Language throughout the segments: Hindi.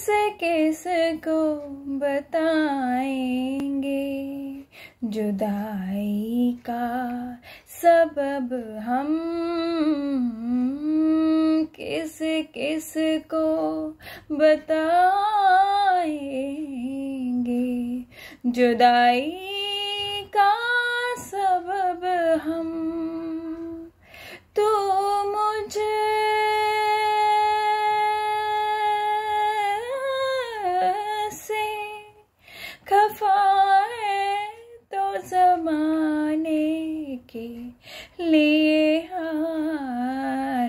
किस किस को बताएंगे जुदाई का सबब हम किस किस को बताएंगे जुदाई का सबब हम लिए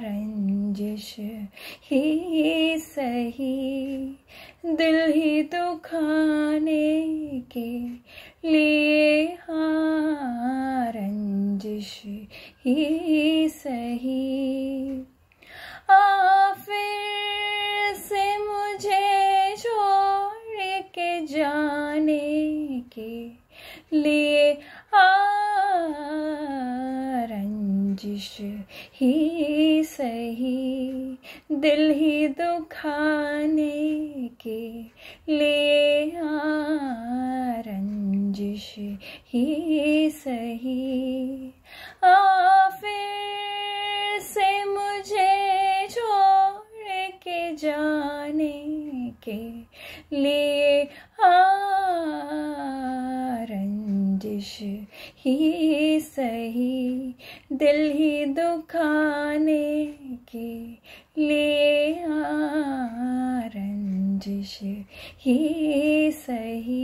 रंजिश ही सही दिल ही दुखाने के लिए रंजिश ही सही आ फिर से मुझे छोड़ के जाने के लिए आ साजिश ही सही दिल ही दुखाने के लिए आ रंजिश ही सही आ फिर से मुझे छोड़ के जाने के लिए आ ख्वाहिश ही सही दिल ही दुखाने के लिए रंजिश ही सही